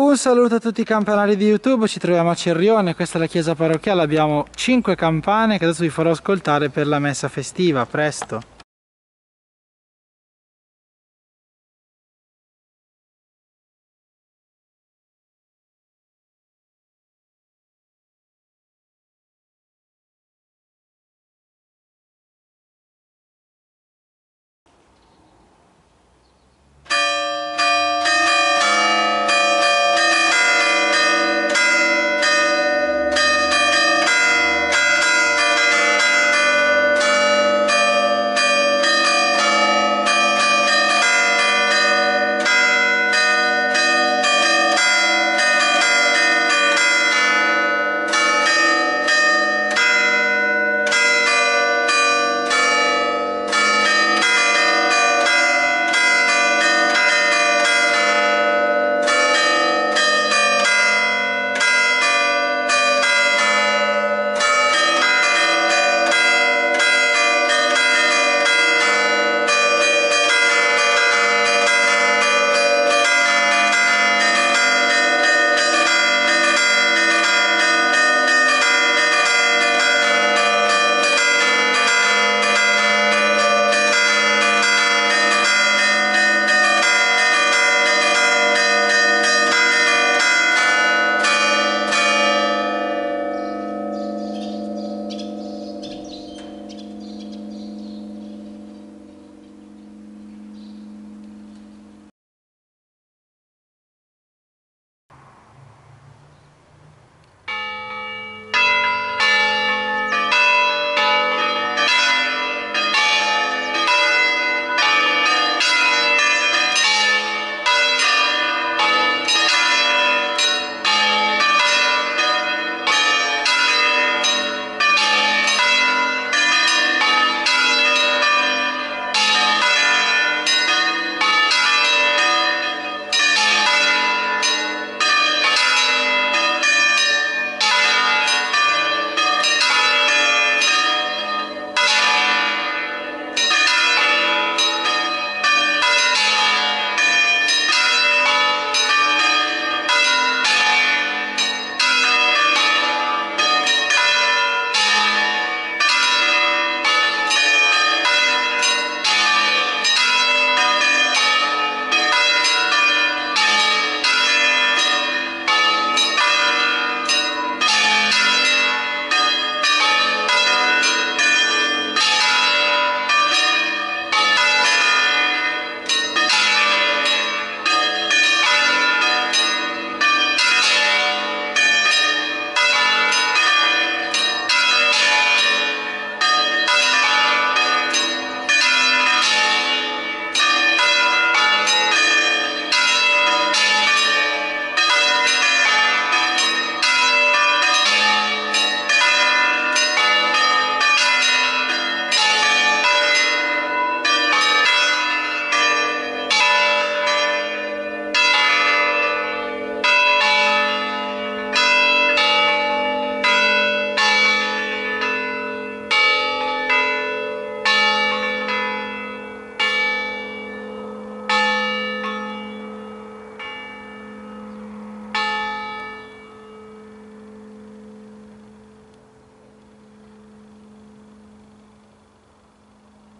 Un saluto a tutti i campanari di YouTube, ci troviamo a Cerrione, questa è la chiesa parrocchiale, abbiamo 5 campane che adesso vi farò ascoltare per la messa festiva, presto!